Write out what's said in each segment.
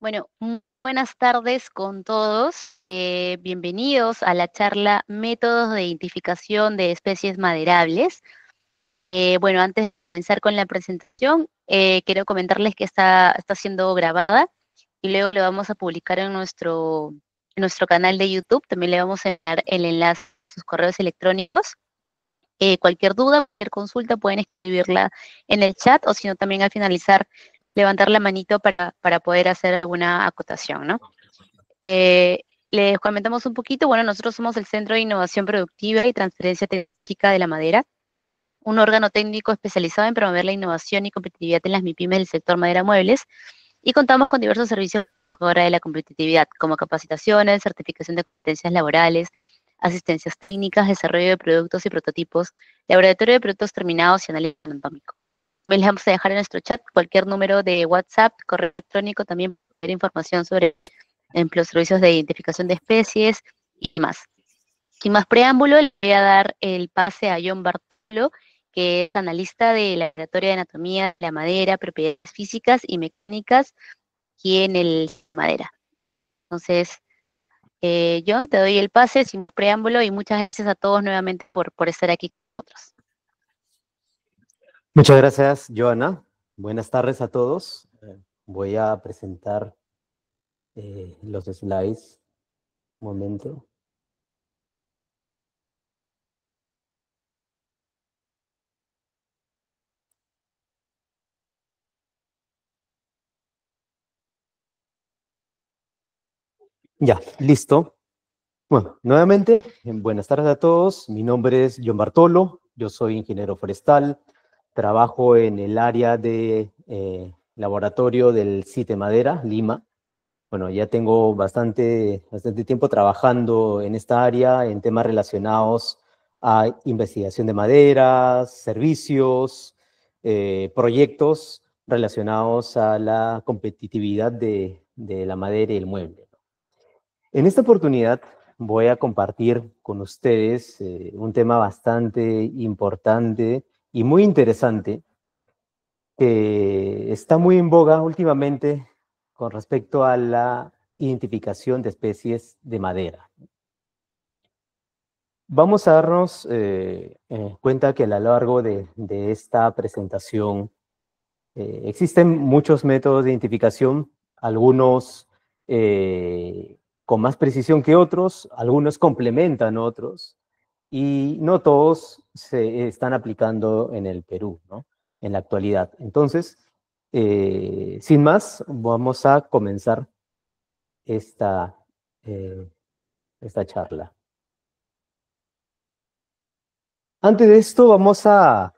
Bueno, buenas tardes con todos. Eh, bienvenidos a la charla Métodos de Identificación de Especies Maderables. Eh, bueno, antes de comenzar con la presentación, eh, quiero comentarles que está, está siendo grabada y luego lo vamos a publicar en nuestro, nuestro canal de YouTube. También le vamos a dar el enlace a sus correos electrónicos. cualquier duda, cualquier consulta pueden escribirla en el chat o si no también al finalizar levantar la manito para, poder hacer alguna acotación, ¿no? Eh, les comentamos un poquito, bueno, nosotros somos el Centro de Innovación Productiva y Transferencia Técnica de la Madera, un órgano técnico especializado en promover la innovación y competitividad en las MIPIMES del sector madera muebles, y contamos con diversos servicios de la competitividad, como capacitaciones, certificación de competencias laborales, asistencias técnicas, desarrollo de productos y prototipos, laboratorio de productos terminados y análisis anatómico les pues vamos a dejar en nuestro chat cualquier número de WhatsApp, correo electrónico, también ver información sobre los servicios de identificación de especies y más. Sin más preámbulo, le voy a dar el pase a John Bartolo, que es analista de la Laboratorio de Anatomía de la Madera, Propiedades Físicas y Mecánicas, aquí en el Madera. Entonces, eh, John, te doy el pase sin preámbulo y muchas gracias a todos nuevamente por estar aquí con nosotros. Muchas gracias, Joana. Buenas tardes a todos. Eh, voy a presentar eh, los slides. Un momento. Ya, listo. Bueno, nuevamente, buenas tardes a todos. Mi nombre es John Bartolo, yo soy ingeniero forestal, Trabajo en el área de eh, laboratorio del CITE Madera, Lima. Bueno, ya tengo bastante, bastante tiempo trabajando en esta área, en temas relacionados a investigación de maderas, servicios, eh, proyectos relacionados a la competitividad de, la madera y el mueble. En esta oportunidad voy a compartir con ustedes eh, un tema bastante importante y muy interesante que está muy en boga últimamente con respecto a la identificación de especies de madera. Vamos a darnos eh, eh, cuenta que a lo largo de, esta presentación eh, existen muchos métodos de identificación, algunos con más precisión que otros, algunos complementan otros, y no todos se están aplicando en el Perú, ¿no? En la actualidad. Entonces, eh, sin más, vamos a comenzar esta, eh, esta charla. Antes de esto, vamos a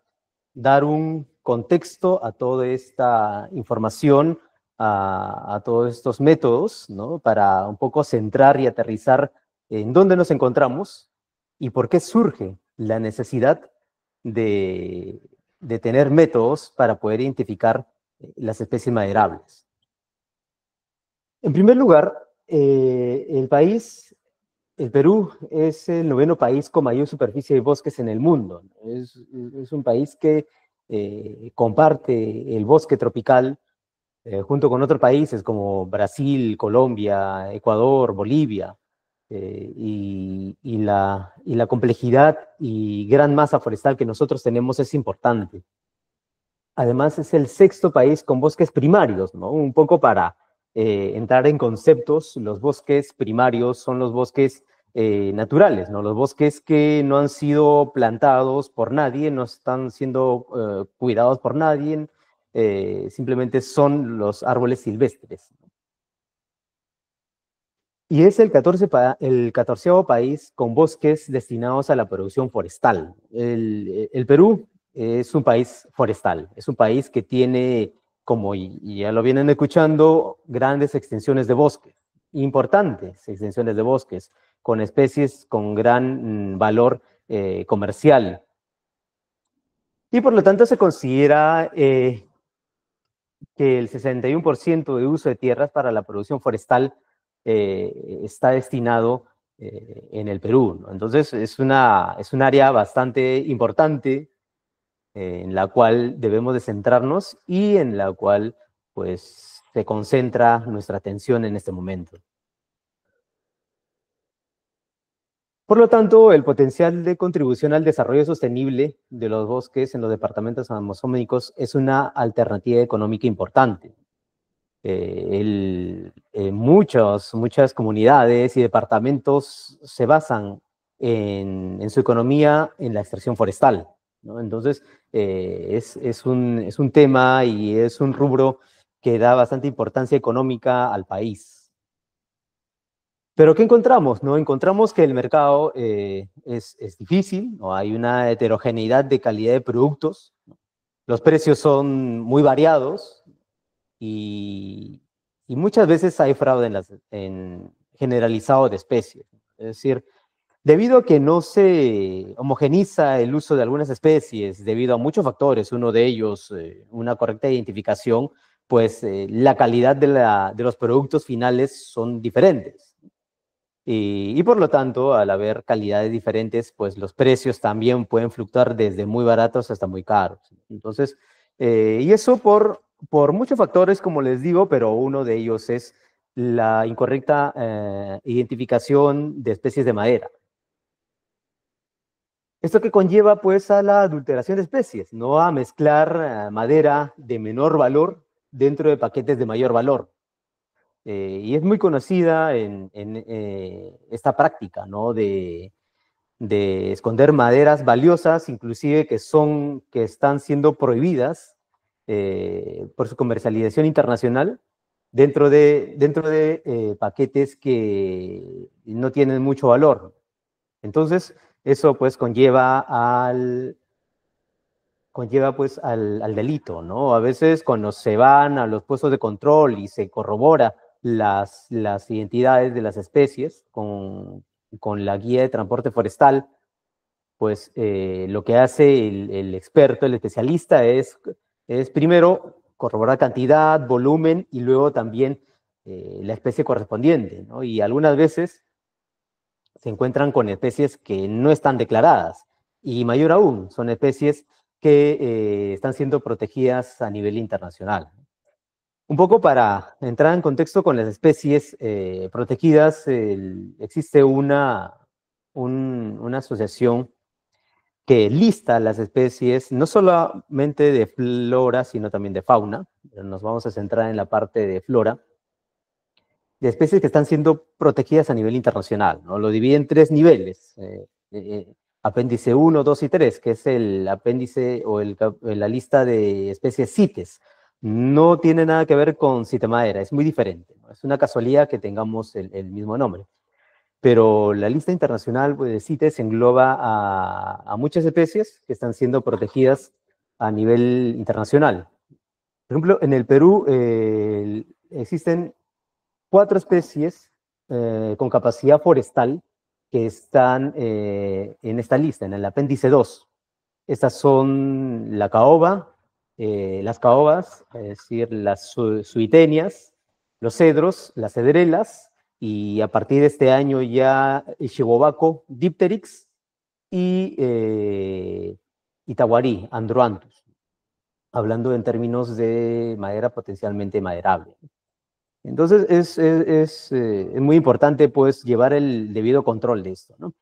dar un contexto a toda esta información, a, a todos estos métodos, ¿no? Para un poco centrar y aterrizar en dónde nos encontramos y por qué surge la necesidad de, tener métodos para poder identificar eh, las especies maderables. En primer lugar, eh, el país, el Perú, es el noveno país con mayor superficie de bosques en el mundo. Es, un país que eh, comparte el bosque tropical junto con otros países como Brasil, Colombia, Ecuador, Bolivia. Eh, y, la, la complejidad y gran masa forestal que nosotros tenemos es importante. Además, es el sexto país con bosques primarios, ¿no? Un poco para eh, entrar en conceptos, los bosques primarios son los bosques eh, naturales, ¿no? Los bosques que no han sido plantados por nadie, no están siendo cuidados por nadie, simplemente son los árboles silvestres y es el, 14 el 14 país con bosques destinados a la producción forestal. El, Perú es un país forestal, es un país que tiene, como ya lo vienen escuchando, grandes extensiones de bosque, importantes extensiones de bosques, con especies con gran mm, valor eh, comercial. Y por lo tanto se considera eh, que el 61% de uso de tierras para la producción forestal eh, está destinado eh, en el Perú. Entonces, es, una, es un área bastante importante eh, en la cual debemos de centrarnos y en la cual pues, se concentra nuestra atención en este momento. Por lo tanto, el potencial de contribución al desarrollo sostenible de los bosques en los departamentos amazónicos es una alternativa económica importante. Eh, eh, muchas comunidades y departamentos se basan en, su economía en la extracción forestal. Entonces, eh, es, es, un, tema y es un rubro que da bastante importancia económica al país. Pero ¿qué encontramos? No? Encontramos que el mercado es, difícil, hay una heterogeneidad de calidad de productos, los precios son muy variados, y, muchas veces hay fraude en, las, en generalizado de especies. Es decir, debido a que no se homogeniza el uso de algunas especies, debido a muchos factores, uno de ellos, eh, una correcta identificación, pues eh, la calidad de, la, de, los productos finales son diferentes. Y, por lo tanto, al haber calidades diferentes, pues los precios también pueden fluctuar desde muy baratos hasta muy caros. Entonces, eh, y eso por por muchos factores, como les digo, pero uno de ellos es la incorrecta eh, identificación de especies de madera. Esto que conlleva pues a la adulteración de especies, no a mezclar eh, madera de menor valor dentro de paquetes de mayor valor. Eh, y es muy conocida en, esta práctica, ¿no? De, de esconder maderas valiosas, inclusive que son, que están siendo prohibidas eh, por su comercialización internacional dentro de, dentro de eh, paquetes que no tienen mucho valor. Entonces, eso pues conlleva al conlleva pues al, delito, ¿no? A veces cuando se van a los puestos de control y se corrobora las, las identidades de las especies con, la guía de transporte forestal, pues eh, lo que hace el, experto, el especialista, es es primero corroborar cantidad, volumen y luego también eh, la especie correspondiente. Y algunas veces se encuentran con especies que no están declaradas y mayor aún, son especies que eh, están siendo protegidas a nivel internacional. Un poco para entrar en contexto con las especies eh, protegidas, existe una, una asociación que lista las especies no solamente de flora, sino también de fauna. Nos vamos a centrar en la parte de flora, de especies que están siendo protegidas a nivel internacional. ¿no? Lo divide en tres niveles. Eh, eh, eh, apéndice 1, 2 y 3, que es el apéndice o la lista de especies CITES. No tiene nada que ver con citemadera, es muy diferente. Es una casualidad que tengamos el mismo nombre pero la lista internacional pues, de CITES engloba a, muchas especies que están siendo protegidas a nivel internacional. Por ejemplo, en el Perú eh, existen cuatro especies eh, con capacidad forestal que están eh, en esta lista, en el apéndice 2. Estas son la caoba, las caobas, es decir, las suitenias, los cedros, las cedrelas, y a partir de este año ya Chigobaco, eh, Dipterix y eh, Itaguarí, Androanthus, hablando en términos de madera potencialmente maderable. Entonces es, es, es, eh, muy importante pues llevar el debido control de esto. ¿no?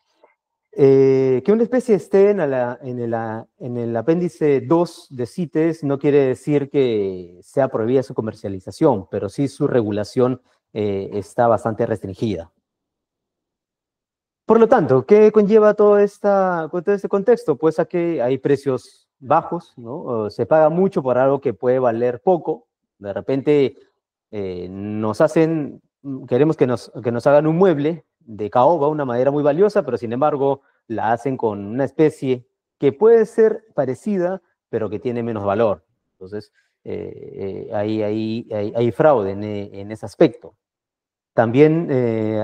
Eh, que una especie esté en, la, en, la, en el apéndice 2 de CITES no quiere decir que sea prohibida su comercialización, pero sí su regulación eh, está bastante restringida. Por lo tanto, ¿qué conlleva todo, este contexto? Pues a que hay precios bajos, Se paga mucho por algo que puede valer poco. De repente eh, nos hacen, queremos que nos, que nos hagan un mueble de caoba, una madera muy valiosa, pero sin embargo la hacen con una especie que puede ser parecida, pero que tiene menos valor. Entonces, eh, eh hay, hay, fraude en, eh, ese aspecto. También eh,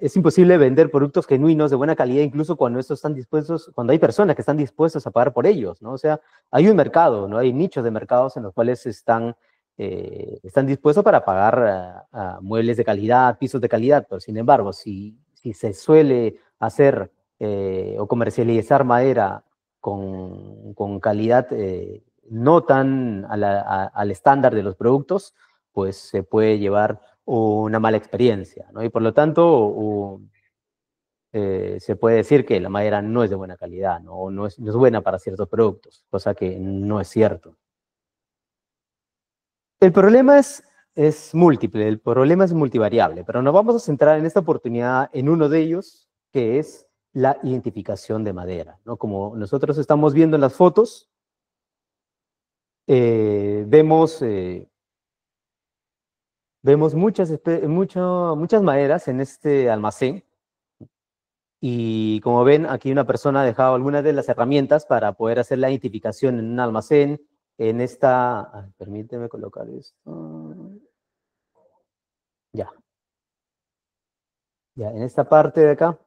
es imposible vender productos genuinos de buena calidad, incluso cuando estos están dispuestos, cuando hay personas que están dispuestas a pagar por ellos, ¿no? O sea, hay un mercado, ¿no? Hay nichos de mercados en los cuales están están dispuestos para pagar muebles de calidad, pisos de calidad, pero sin embargo, si, si se suele hacer o comercializar madera con, calidad no tan al estándar de los productos, pues se puede llevar una mala experiencia, Y por lo tanto, eh, se puede decir que la madera no es de buena calidad, ¿no? O no es, buena para ciertos productos, cosa que no es cierto. El problema es, es múltiple, el problema es multivariable, pero nos vamos a centrar en esta oportunidad en uno de ellos, que es la identificación de madera, ¿no? Como nosotros estamos viendo en las fotos, eh, vemos, eh, vemos muchas, mucho, muchas maderas en este almacén. Y como ven, aquí una persona ha dejado algunas de las herramientas para poder hacer la identificación en un almacén. En esta, permíteme colocar esto. Ya. Ya, en esta parte de acá,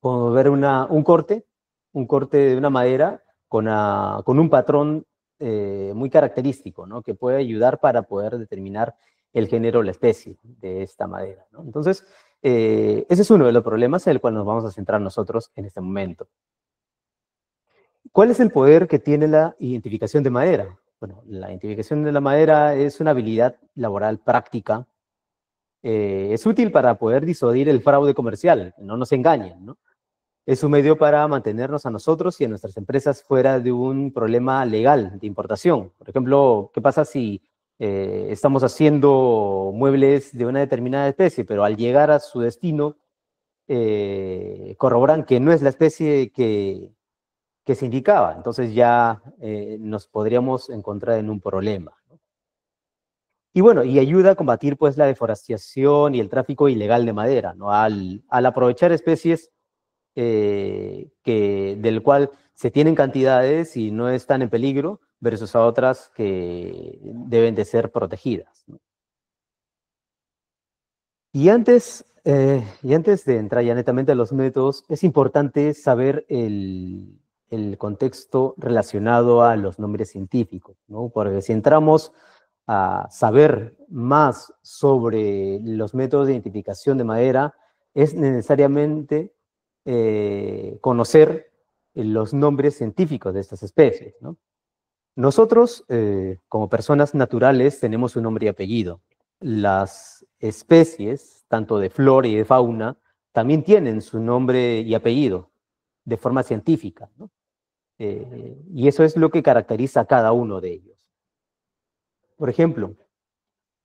podemos ver una, un corte, un corte de una madera con, a, con un patrón eh, muy característico, ¿no? Que puede ayudar para poder determinar el género o la especie de esta madera, ¿no? Entonces, eh, ese es uno de los problemas en el cual nos vamos a centrar nosotros en este momento. ¿Cuál es el poder que tiene la identificación de madera? Bueno, la identificación de la madera es una habilidad laboral práctica. Eh, es útil para poder disuadir el fraude comercial, no nos engañen, ¿no? es un medio para mantenernos a nosotros y a nuestras empresas fuera de un problema legal de importación. Por ejemplo, ¿qué pasa si eh, estamos haciendo muebles de una determinada especie, pero al llegar a su destino eh, corroboran que no es la especie que, que se indicaba? Entonces ya eh, nos podríamos encontrar en un problema. Y bueno, y ayuda a combatir pues la deforestación y el tráfico ilegal de madera, ¿no? al, al aprovechar especies eh, que, del cual se tienen cantidades y no están en peligro versus a otras que deben de ser protegidas. Y antes, eh, y antes de entrar ya netamente a los métodos, es importante saber el, contexto relacionado a los nombres científicos, ¿no? porque si entramos a saber más sobre los métodos de identificación de madera, es necesariamente eh, conocer eh, los nombres científicos de estas especies. Nosotros, eh, como personas naturales, tenemos un nombre y apellido. Las especies, tanto de flora y de fauna, también tienen su nombre y apellido de forma científica. y eso es lo que caracteriza a cada uno de ellos. Por ejemplo,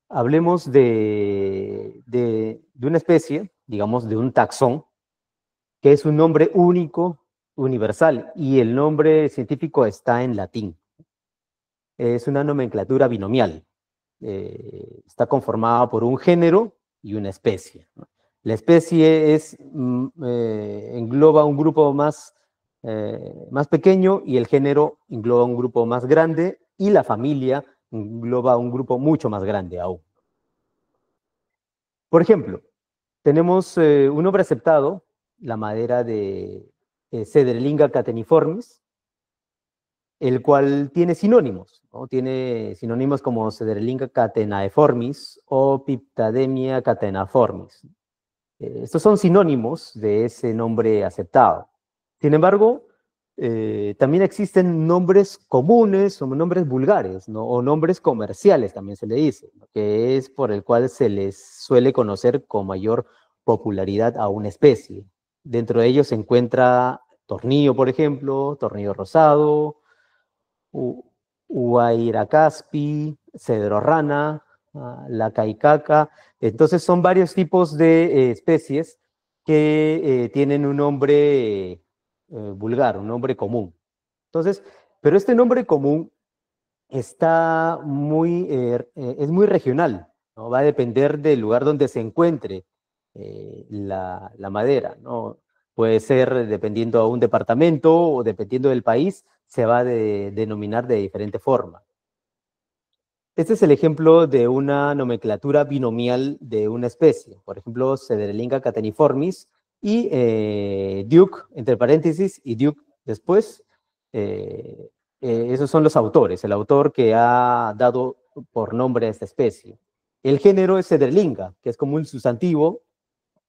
hablemos de, de una especie, digamos, de un taxón, que es un nombre único, universal, y el nombre científico está en latín. Es una nomenclatura binomial. Eh, está conformada por un género y una especie. La especie es, mm, eh, engloba un grupo más, eh, más pequeño y el género engloba un grupo más grande y la familia engloba un grupo mucho más grande aún. Por ejemplo, tenemos un nombre aceptado la madera de eh, cateniformis, el cual tiene sinónimos, tiene sinónimos como Cederlinga catenaeformis o Piptademia catenaformis. Eh, estos son sinónimos de ese nombre aceptado. Sin embargo, eh, también existen nombres comunes o nombres vulgares, o nombres comerciales también se le dice, que es por el cual se les suele conocer con mayor popularidad a una especie. Dentro de ellos se encuentra tornillo, por ejemplo, tornillo rosado, Caspi, cedro rana, ah, la caicaca. Entonces son varios tipos de eh, especies que eh, tienen un nombre eh, vulgar, un nombre común. Entonces, pero este nombre común está muy, es muy regional, va a depender del lugar donde se encuentre eh, la, madera, ¿no? Puede ser, dependiendo a un departamento o dependiendo del país, se va a denominar de diferente forma. Este es el ejemplo de una nomenclatura binomial de una especie. Por ejemplo, sederlinga cateniformis y eh, Duke, entre paréntesis, y Duke después. Eh, esos son los autores, el autor que ha dado por nombre a esta especie. El género es Cederlinga, que es como un sustantivo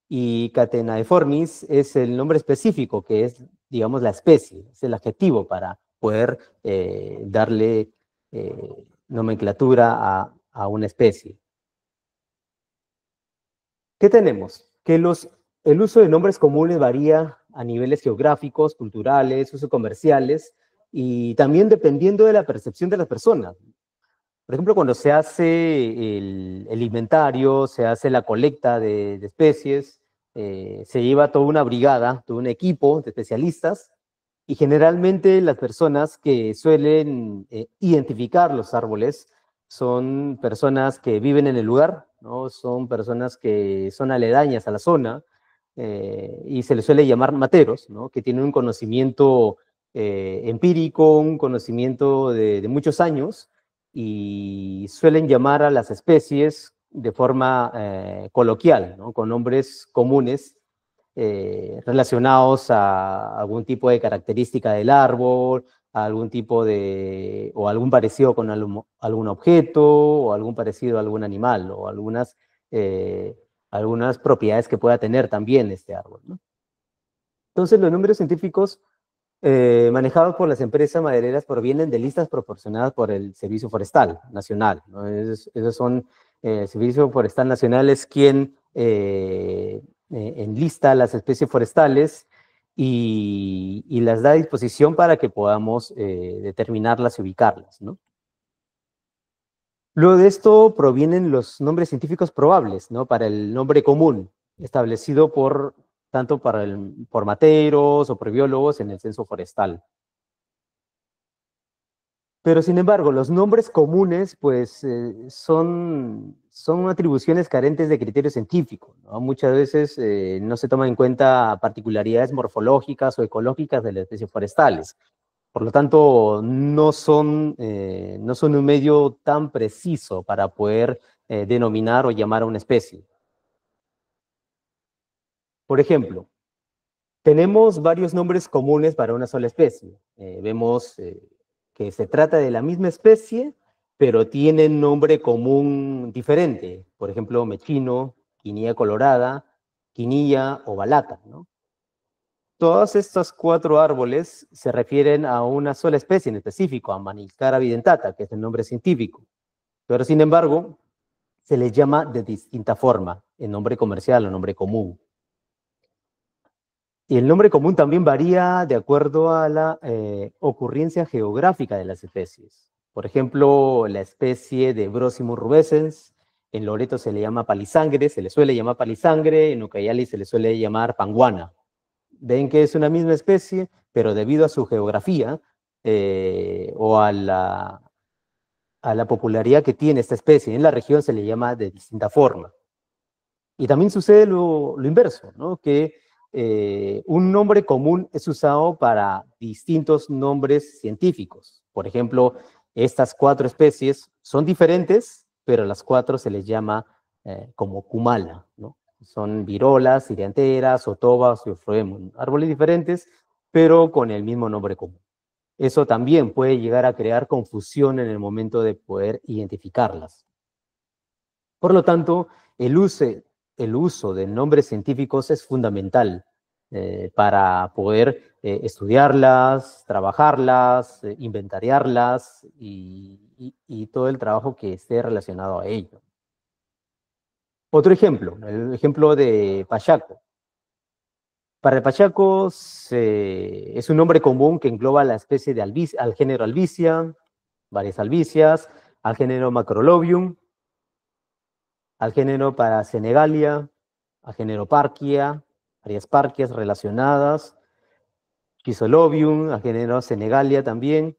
y catenaeformis es el nombre específico, que es, digamos, la especie, es el adjetivo para poder eh, darle eh, nomenclatura a, una especie. ¿Qué tenemos? Que los, el uso de nombres comunes varía a niveles geográficos, culturales, uso comerciales, y también dependiendo de la percepción de las personas. Por ejemplo, cuando se hace el, inventario, se hace la colecta de, especies, eh, se lleva toda una brigada, todo un equipo de especialistas, y generalmente las personas que suelen eh, identificar los árboles son personas que viven en el lugar, ¿no? son personas que son aledañas a la zona, eh, y se les suele llamar materos, ¿no? que tienen un conocimiento empírico, un conocimiento de muchos años, y suelen llamar a las especies de forma eh, coloquial, con nombres comunes eh, relacionados a algún tipo de característica del árbol, algún tipo de, o algún parecido con algún, objeto, o algún parecido a algún animal, o algunas, eh, algunas propiedades que pueda tener también este árbol. Entonces los números científicos eh, manejados por las empresas madereras provienen de listas proporcionadas por el Servicio Forestal Nacional. esos son, el eh, Servicio Forestal Nacional es quien eh, enlista las especies forestales y, las da a disposición para que podamos determinarlas y ubicarlas. Luego de esto provienen los nombres científicos probables para el nombre común, establecido por tanto para el, por materos o por biólogos en el censo forestal. Pero sin embargo, los nombres comunes pues, eh, son, atribuciones carentes de criterio científico. Muchas veces eh, no se toman en cuenta particularidades morfológicas o ecológicas de las especies forestales. Por lo tanto, no son, eh, no son un medio tan preciso para poder denominar o llamar a una especie. Por ejemplo, tenemos varios nombres comunes para una sola especie. Eh, vemos eh, que se trata de la misma especie, pero tienen nombre común diferente. Por ejemplo, mechino, quinilla colorada, quinilla o balata. Todos estos cuatro árboles se refieren a una sola especie en específico, a Manicara videntata, que es el nombre científico. Pero sin embargo, se les llama de distinta forma, en nombre comercial o nombre común. Y el nombre común también varía de acuerdo a la eh, ocurrencia geográfica de las especies. Por ejemplo, la especie de Brósimus rubescens, en Loreto se le llama palisangre, se le suele llamar palisangre, en Ucayali se le suele llamar panguana. Ven que es una misma especie, pero debido a su geografía eh, o a la, popularidad que tiene esta especie en la región se le llama de distinta forma. Y también sucede lo, inverso, ¿no? Eh, un nombre común es usado para distintos nombres científicos. Por ejemplo, estas cuatro especies son diferentes, pero las cuatro se les llama eh, como kumala, Son virolas, sirianteras, otobas, eufroemon, árboles diferentes, pero con el mismo nombre común. Eso también puede llegar a crear confusión en el momento de poder identificarlas. Por lo tanto, el uso, el uso de nombres científicos es fundamental eh, para poder eh, estudiarlas, trabajarlas, eh, inventariarlas y, todo el trabajo que esté relacionado a ello. Otro ejemplo, el ejemplo de Pachaco. Para el Pachaco es un nombre común que engloba la especie de albicia, al género albicia, varias albicias, al género Macrolobium al género para Senegalia, a género Parquia, varias parquias relacionadas, Chisolobium, a género Senegalia también,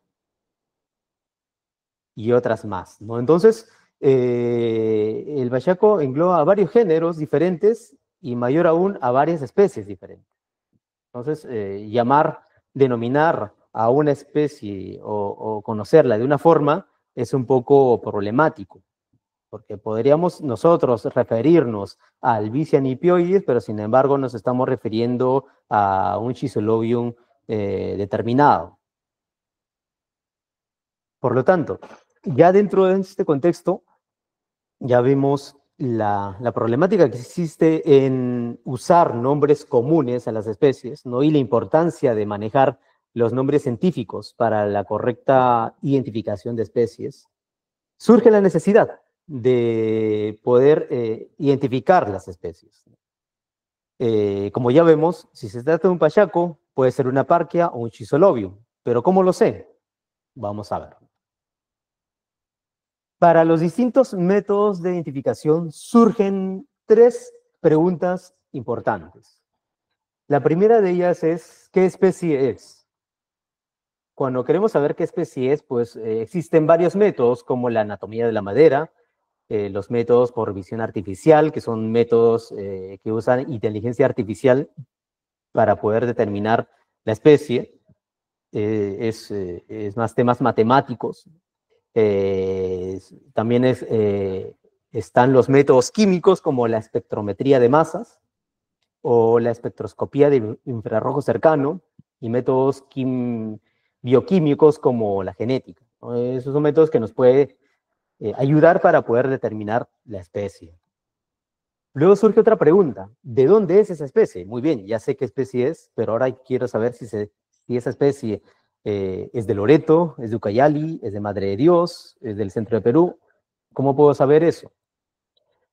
y otras más. ¿no? Entonces, eh, el bayaco engloba a varios géneros diferentes y mayor aún a varias especies diferentes. Entonces, eh, llamar, denominar a una especie o conocerla de una forma es un poco problemático porque podríamos nosotros referirnos al bicianipioides, pero sin embargo nos estamos refiriendo a un chisolobium eh, determinado. Por lo tanto, ya dentro de este contexto, ya vemos la, la, problemática que existe en usar nombres comunes a las especies, ¿no? Y la importancia de manejar los nombres científicos para la correcta identificación de especies. Surge la necesidad de poder eh, identificar las especies. Eh, como ya vemos, si se trata de un payaco, puede ser una parquia o un chisolobio. Pero ¿cómo lo sé? Vamos a ver. Para los distintos métodos de identificación surgen tres preguntas importantes. La primera de ellas es, ¿qué especie es? Cuando queremos saber qué especie es, pues eh, existen varios métodos como la anatomía de la madera, eh, los métodos por visión artificial, que son métodos eh, que usan inteligencia artificial para poder determinar la especie. Eh, es, más temas matemáticos. también están los métodos químicos como la espectrometría de masas o la espectroscopía de infrarrojo cercano y métodos bioquímicos como la genética. Esos son métodos que nos puede eh, ayudar para poder determinar la especie. Luego surge otra pregunta, ¿de dónde es esa especie? Muy bien, ya sé qué especie es, pero ahora quiero saber si, esa especie eh, es de Loreto, es de Ucayali, es de Madre de Dios, es del centro de Perú. ¿Cómo puedo saber eso?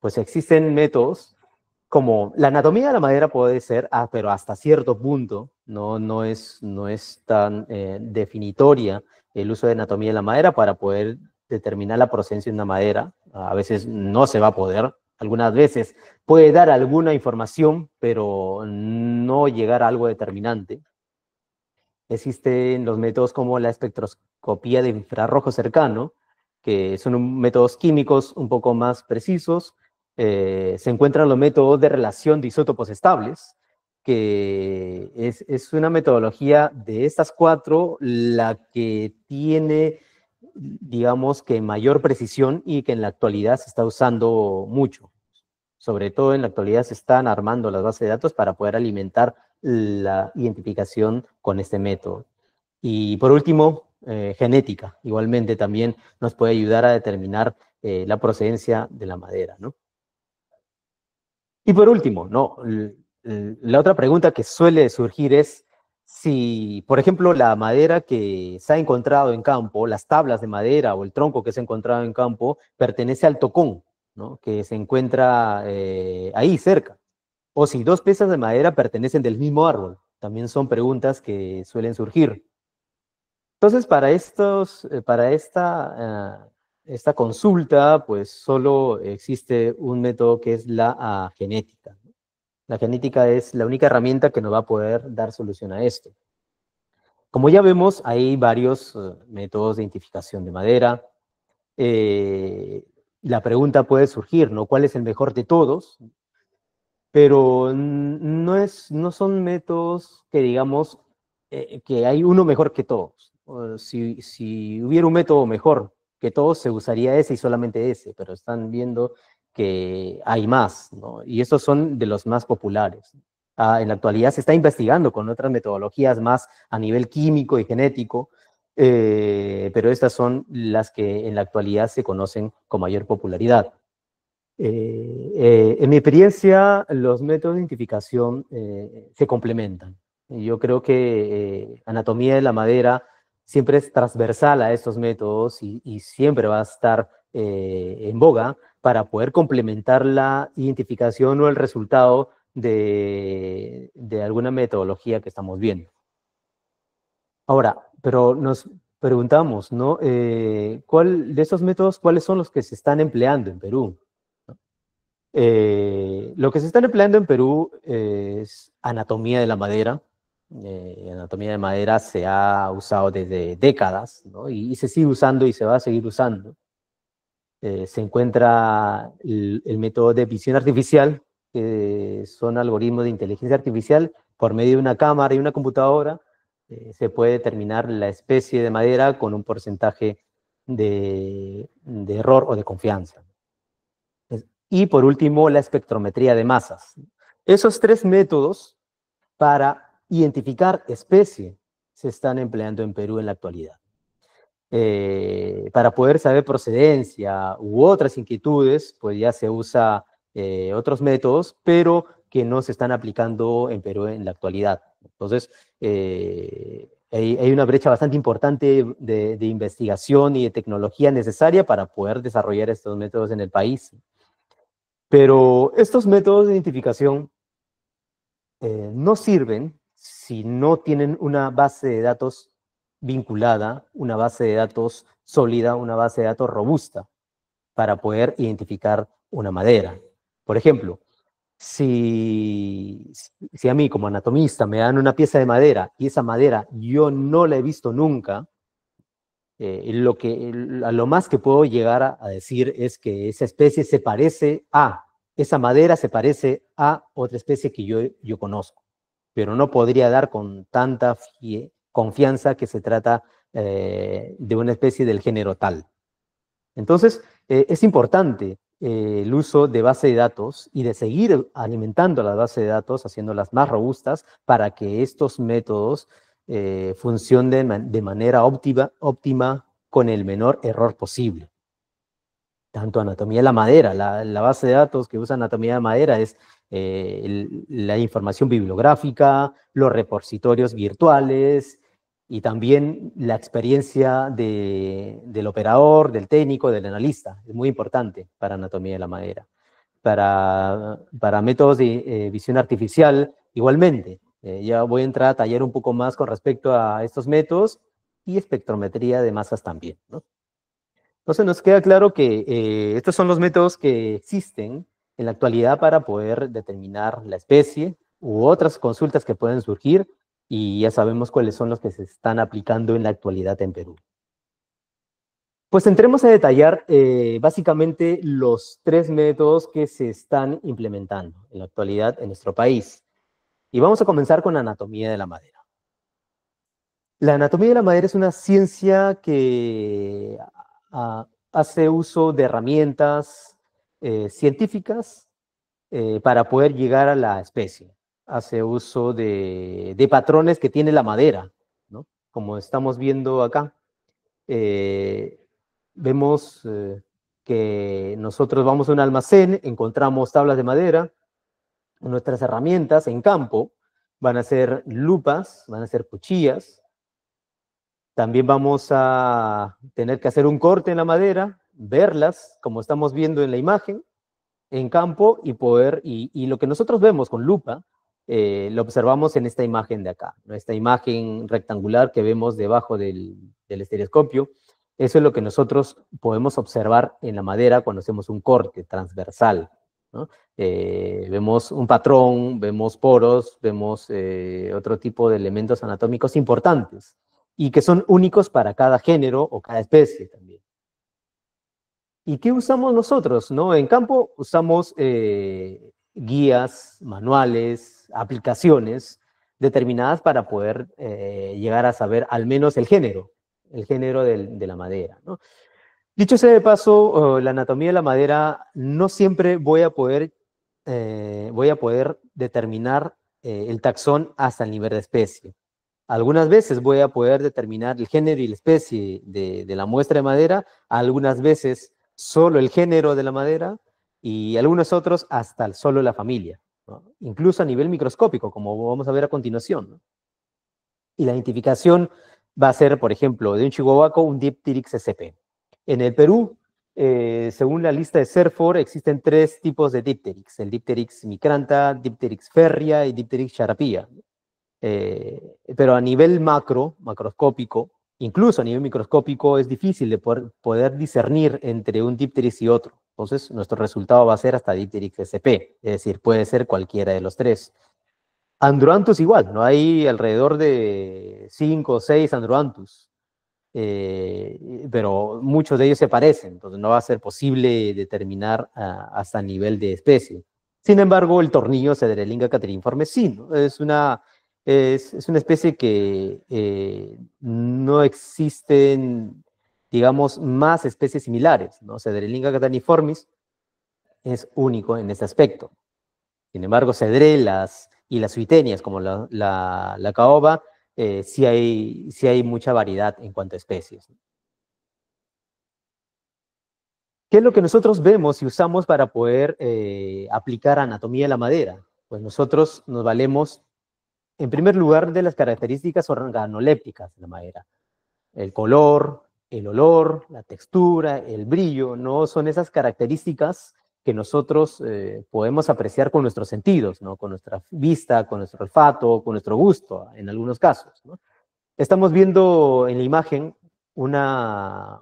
Pues existen métodos como la anatomía de la madera puede ser, ah, pero hasta cierto punto, no, no, es, no es tan eh, definitoria el uso de anatomía de la madera para poder determinar la procedencia de una madera. A veces no se va a poder, algunas veces puede dar alguna información, pero no llegar a algo determinante. Existen los métodos como la espectroscopía de infrarrojo cercano, que son métodos químicos un poco más precisos. Eh, se encuentran los métodos de relación de isótopos estables, que es una metodología de estas cuatro la que tiene digamos que mayor precisión y que en la actualidad se está usando mucho. Sobre todo en la actualidad se están armando las bases de datos para poder alimentar la identificación con este método. Y por último, eh, genética. Igualmente también nos puede ayudar a determinar eh, la procedencia de la madera. ¿no? Y por último, ¿no? la otra pregunta que suele surgir es, si, por ejemplo, la madera que se ha encontrado en campo, las tablas de madera o el tronco que se ha encontrado en campo, pertenece al tocón, ¿no? que se encuentra eh, ahí cerca. O si dos piezas de madera pertenecen del mismo árbol. También son preguntas que suelen surgir. Entonces, para, eh, para esta, eh, esta consulta, pues solo existe un método que es la genética. La genética es la única herramienta que nos va a poder dar solución a esto. Como ya vemos, hay varios eh, métodos de identificación de madera. Eh, la pregunta puede surgir, ¿no? ¿Cuál es el mejor de todos? Pero no, es, no son métodos que digamos eh, que hay uno mejor que todos. si, hubiera un método mejor que todos, se usaría ese y solamente ese, pero están viendo que hay más, ¿no? y estos son de los más populares. Ah, en la actualidad se está investigando con otras metodologías más a nivel químico y genético, eh, pero estas son las que en la actualidad se conocen con mayor popularidad. Eh, eh, en mi experiencia, los métodos de identificación se complementan. Yo creo que anatomía de la madera siempre es transversal a estos métodos y siempre va a estar eh, en boga para poder complementar la identificación o el resultado de, alguna metodología que estamos viendo. Ahora, pero nos preguntamos, ¿no? Eh, ¿Cuál de esos métodos, cuáles son los que se están empleando en Perú? Eh, lo que se están empleando en Perú es anatomía de la madera. anatomía de madera se ha usado desde décadas ¿no? y, y, se sigue usando y se va a seguir usando. Eh, se encuentra el, método de visión artificial, que son algoritmos de inteligencia artificial, por medio de una cámara y una computadora, eh, se puede determinar la especie de madera con un porcentaje de, de error o de confianza. Y por último, la espectrometría de masas. Esos tres métodos para identificar especie se están empleando en Perú en la actualidad. Eh, para poder saber procedencia u otras inquietudes, pues ya se usa eh, otros métodos, pero que no se están aplicando en Perú en la actualidad. Entonces, eh, hay, una brecha bastante importante de, de, investigación y de tecnología necesaria para poder desarrollar estos métodos en el país. Pero estos métodos de identificación no sirven si no tienen una base de datos vinculada, una base de datos sólida, una base de datos robusta para poder identificar una madera. Por ejemplo, si, si a mí como anatomista me dan una pieza de madera y esa madera yo no la he visto nunca, eh, lo que, lo más que puedo llegar a, decir es que esa especie se parece a, esa madera se parece a otra especie que yo, yo conozco, pero no podría dar con tanta fie, confianza que se trata eh, de una especie del género tal. Entonces, eh, es importante eh, el uso de base de datos y de seguir alimentando la base de datos, haciéndolas más robustas para que estos métodos funcionen de, manera óptima, óptima con el menor error posible. Tanto anatomía de la madera, la, la base de datos que usa anatomía de madera es eh, la información bibliográfica, los repositorios virtuales y también la experiencia del operador, del técnico, del analista. Es muy importante para anatomía de la madera. Para, para métodos de eh, visión artificial, igualmente. Eh, ya voy a entrar a tallar un poco más con respecto a estos métodos y espectrometría de masas también. Entonces nos queda claro que estos son los métodos que existen en la actualidad para poder determinar la especie u otras consultas que pueden surgir y ya sabemos cuáles son los que se están aplicando en la actualidad en Perú. Pues entremos a detallar eh, básicamente los tres métodos que se están implementando en la actualidad en nuestro país. Y vamos a comenzar con la anatomía de la madera. La anatomía de la madera es una ciencia que hace uso de herramientas, eh, científicas eh, para poder llegar a la especie. Hace uso de, patrones que tiene la madera, Como estamos viendo acá, eh, vemos que nosotros vamos a un almacén, encontramos tablas de madera, nuestras herramientas en campo van a ser lupas, van a ser cuchillas, también vamos a tener que hacer un corte en la madera, verlas, como estamos viendo en la imagen, en campo y poder, y, lo que nosotros vemos con lupa, eh, lo observamos en esta imagen de acá, esta imagen rectangular que vemos debajo del, estereoscopio, eso es lo que nosotros podemos observar en la madera cuando hacemos un corte transversal. Eh, vemos un patrón, vemos poros, vemos eh, otro tipo de elementos anatómicos importantes y que son únicos para cada género o cada especie también. ¿Y qué usamos nosotros? No? En campo usamos eh, guías, manuales, aplicaciones determinadas para poder eh, llegar a saber al menos el género, el género de la madera. Dicho sea de paso, oh, la anatomía de la madera no siempre voy a poder, eh, voy a poder determinar el taxón hasta el nivel de especie. Algunas veces voy a poder determinar el género y la especie de, de la muestra de madera, algunas veces solo el género de la madera y algunos otros hasta solo la familia, incluso a nivel microscópico, como vamos a ver a continuación. Y la identificación va a ser, por ejemplo, de un chihuahuaco, un Dipteryx sp. En el Perú, eh, según la lista de CERFOR, existen tres tipos de Dipteryx, el Dipteryx micranta, Dipteryx ferria y Dipteryx charapía. Eh, pero a nivel macro, macroscópico, incluso a nivel microscópico es difícil de poder, discernir entre un dipteris y otro. Entonces, nuestro resultado va a ser hasta dipteris SP, es decir, puede ser cualquiera de los tres. Androantus igual, ¿no? Hay alrededor de cinco o seis Androantus, eh, pero muchos de ellos se parecen, entonces no va a ser posible determinar ah, hasta nivel de especie. Sin embargo, el tornillo Cedrelinga catriniforme sí, es una es, una especie que eh, no existen, digamos, más especies similares, ¿no? Cedrelinga cataniformis es único en este aspecto. Sin embargo, cedrelas y las suitenias, como la, caoba, eh, sí, hay, hay mucha variedad en cuanto a especies. ¿Qué es lo que nosotros vemos y usamos para poder eh, aplicar anatomía a la madera? Pues nosotros nos valemos en primer lugar, de las características organolépticas de la madera. El color, el olor, la textura, el brillo, no son esas características que nosotros eh, podemos apreciar con nuestros sentidos, ¿no? con nuestra vista, con nuestro olfato, con nuestro gusto, en algunos casos. Estamos viendo en la imagen un,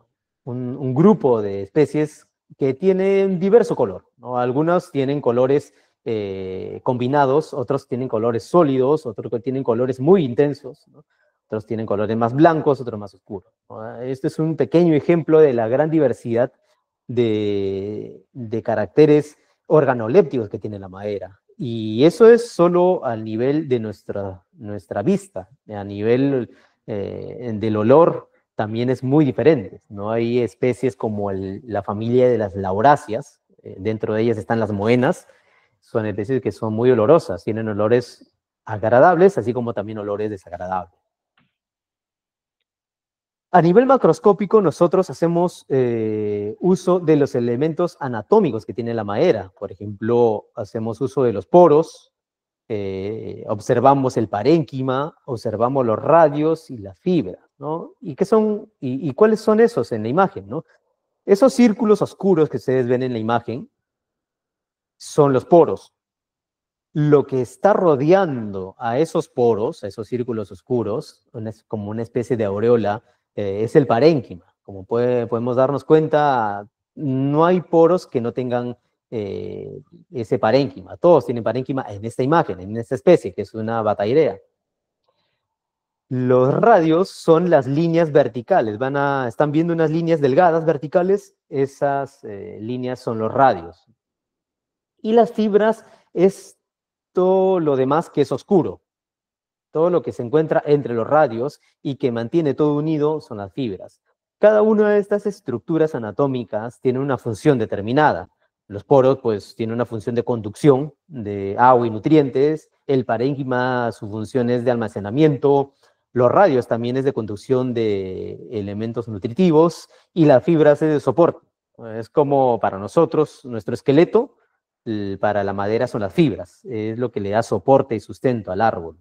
grupo de especies que tienen diverso color. ¿no? Algunas tienen colores eh, combinados, otros tienen colores sólidos, otros tienen colores muy intensos, otros tienen colores más blancos, otros más oscuros. Ah, este es un pequeño ejemplo de la gran diversidad de, caracteres organolépticos que tiene la madera. Y eso es solo a nivel de nuestra, nuestra vista, a nivel eh, del olor también es muy diferente. ¿no? Hay especies como la familia de las lauráceas, eh, dentro de ellas están las moenas, son especies que son muy olorosas, tienen olores agradables, así como también olores desagradables. A nivel macroscópico, nosotros hacemos eh, uso de los elementos anatómicos que tiene la madera. Por ejemplo, hacemos uso de los poros, eh, observamos el parénquima, observamos los radios y la fibra, ¿no? ¿Y, qué son, y, y cuáles son esos en la imagen, no? Esos círculos oscuros que ustedes ven en la imagen son los poros. Lo que está rodeando a esos poros, a esos círculos oscuros, como una especie de aureola, eh, es el parénquima. Como podemos darnos cuenta, no hay poros que no tengan eh, ese parénquima. Todos tienen parénquima en esta imagen, en esta especie, que es una batairea. Los radios son las líneas verticales. Van están viendo unas líneas delgadas verticales. Esas eh, líneas son los radios. Y las fibras es todo lo demás que es oscuro. Todo lo que se encuentra entre los radios y que mantiene todo unido son las fibras. Cada una de estas estructuras anatómicas tiene una función determinada. Los poros, pues, tienen una función de conducción de agua y nutrientes. El parénquima, su función es de almacenamiento. Los radios también es de conducción de elementos nutritivos. Y las fibras es de soporte. Es como para nosotros, nuestro esqueleto para la madera son las fibras, es lo que le da soporte y sustento al árbol.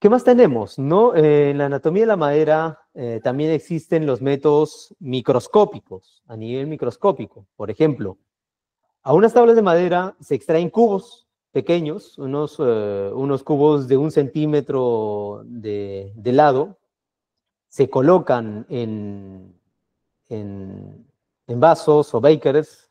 ¿Qué más tenemos? No? Eh, en la anatomía de la madera eh, también existen los métodos microscópicos, a nivel microscópico. Por ejemplo, a unas tablas de madera se extraen cubos pequeños, unos, eh, cubos de un centímetro de, lado, se colocan en vasos o bakers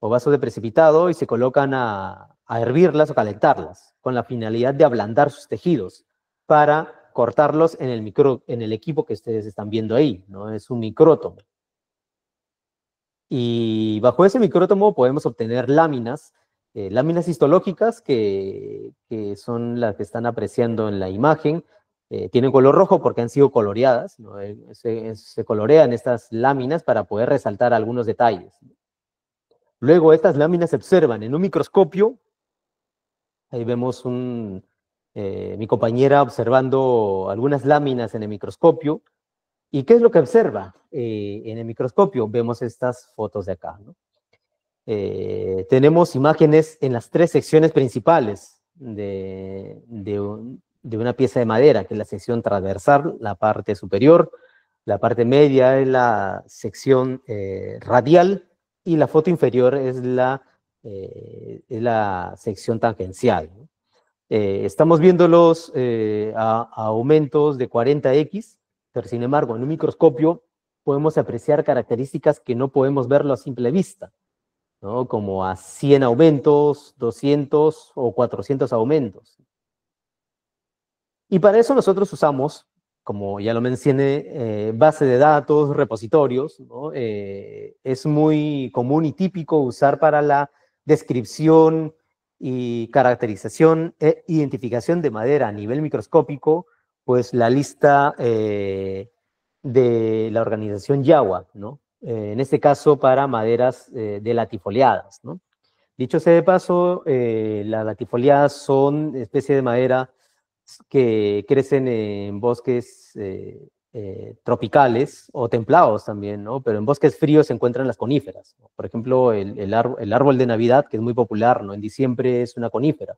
o vasos de precipitado y se colocan a, hervirlas o calentarlas con la finalidad de ablandar sus tejidos para cortarlos en el, en el equipo que ustedes están viendo ahí, ¿no? Es un micrótomo. Y bajo ese micrótomo podemos obtener láminas, eh, láminas histológicas que, son las que están apreciando en la imagen. Eh, tienen color rojo porque han sido coloreadas, eh, se, se, colorean estas láminas para poder resaltar algunos detalles. Luego estas láminas se observan en un microscopio. Ahí vemos un, eh, mi compañera observando algunas láminas en el microscopio. ¿Y qué es lo que observa eh, en el microscopio? Vemos estas fotos de acá. Eh, tenemos imágenes en las tres secciones principales de, una pieza de madera, que es la sección transversal, la parte superior, la parte media es la sección radial y la foto inferior es la, eh, la sección tangencial. Eh, estamos viendo los eh, a, aumentos de 40x, pero sin embargo en un microscopio podemos apreciar características que no podemos verlo a simple vista, como a 100 aumentos, 200 o 400 aumentos. Y para eso nosotros usamos como ya lo mencioné, eh, base de datos, repositorios, eh, es muy común y típico usar para la descripción y caracterización e identificación de madera a nivel microscópico, pues la lista eh, de la organización YAWA, ¿no? en este caso para maderas de latifoliadas, Dicho ese de paso, las latifoliadas son especie de madera que crecen en bosques eh, eh, tropicales o templados también, ¿no? Pero en bosques fríos se encuentran las coníferas. Por ejemplo, el, árbol de Navidad, que es muy popular, ¿no? En diciembre es una conífera.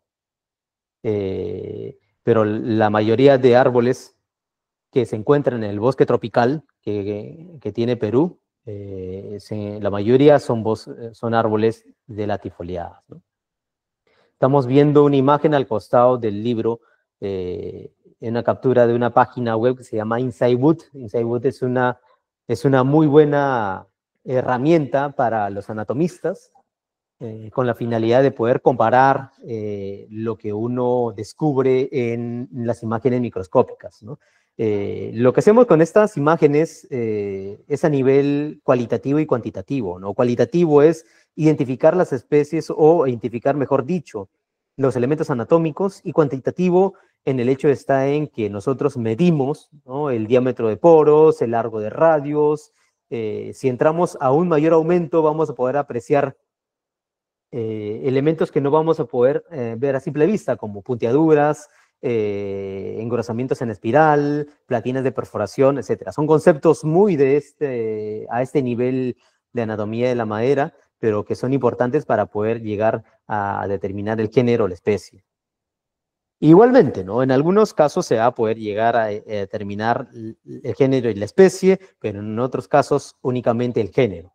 Eh, pero la mayoría de árboles que se encuentran en el bosque tropical que, tiene Perú, la mayoría son, árboles de latifoliadas. Estamos viendo una imagen al costado del libro eh, en una captura de una página web que se llama InsideWood. InsideWood es una, es una muy buena herramienta para los anatomistas eh, con la finalidad de poder comparar eh, lo que uno descubre en las imágenes microscópicas. lo que hacemos con estas imágenes es a nivel cualitativo y cuantitativo. ¿no? Cualitativo es identificar las especies o identificar, mejor dicho, los elementos anatómicos y cuantitativo en el hecho está en que nosotros medimos el diámetro de poros, el largo de radios. Eh, si entramos a un mayor aumento, vamos a poder apreciar eh, elementos que no vamos a poder eh, ver a simple vista, como punteaduras, engrosamientos en espiral, platinas de perforación, etc. Son conceptos muy de este, a este nivel de anatomía de la madera, pero que son importantes para poder llegar a determinar el género o la especie. Igualmente, ¿no? En algunos casos se va a poder llegar a, eh, determinar el género y la especie, pero en otros casos únicamente el género.